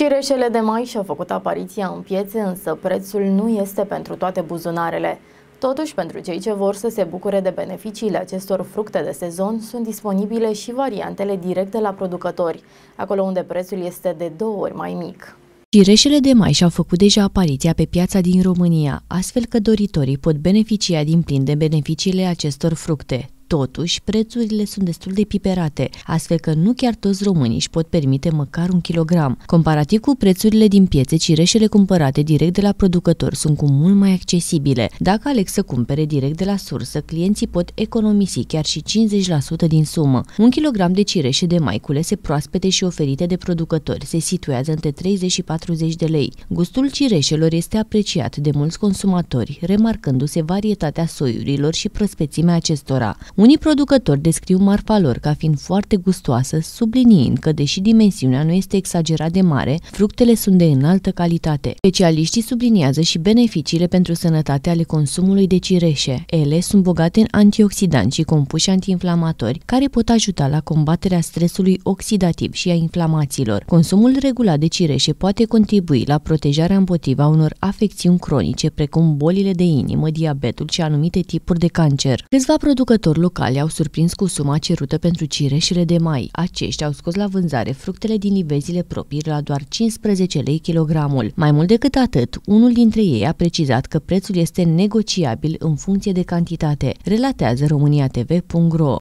Cireșele de mai și-au făcut apariția în piețe, însă prețul nu este pentru toate buzunarele. Totuși, pentru cei ce vor să se bucure de beneficiile acestor fructe de sezon, sunt disponibile și variantele directe la producători, acolo unde prețul este de două ori mai mic. Cireșele de mai și-au făcut deja apariția pe piața din România, astfel că doritorii pot beneficia din plin de beneficiile acestor fructe. Totuși, prețurile sunt destul de piperate, astfel că nu chiar toți românii își pot permite măcar un kilogram. Comparativ cu prețurile din piețe, cireșele cumpărate direct de la producători sunt cu mult mai accesibile. Dacă aleg să cumpere direct de la sursă, clienții pot economisi chiar și 50% din sumă. Un kilogram de cireșe de mai culese proaspete și oferite de producători se situează între 30 și 40 de lei. Gustul cireșelor este apreciat de mulți consumatori, remarcându-se varietatea soiurilor și prospețimea acestora. Unii producători descriu marfa lor ca fiind foarte gustoasă, subliniind că, deși dimensiunea nu este exagerat de mare, fructele sunt de înaltă calitate. Specialiștii subliniază și beneficiile pentru sănătate ale consumului de cireșe. Ele sunt bogate în antioxidanți și compuși antiinflamatori, care pot ajuta la combaterea stresului oxidativ și a inflamațiilor. Consumul regulat de cireșe poate contribui la protejarea împotriva unor afecțiuni cronice, precum bolile de inimă, diabetul și anumite tipuri de cancer. Câțiva producători locali au surprins cu suma cerută pentru cireșele de mai. Aceștia au scos la vânzare fructele din livezile proprii la doar 15 lei kilogramul. Mai mult decât atât, unul dintre ei a precizat că prețul este negociabil în funcție de cantitate, relatează TV.ro.